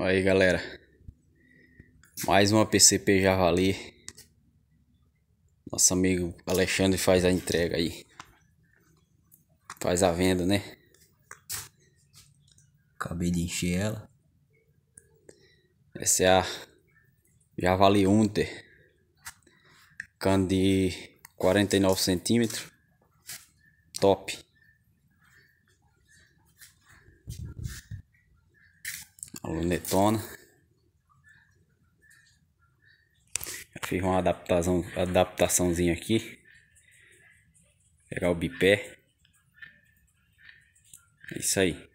Aí galera, mais uma PCP Javali. Nosso amigo Alexandre faz a entrega aí, faz a venda, né? Acabei de encher ela. Essa é a Javali Hunter, cano de 49 centímetros, top. lunetona. Eu fiz uma adaptação, adaptaçãozinha aqui. Pegar o bipé. É isso aí.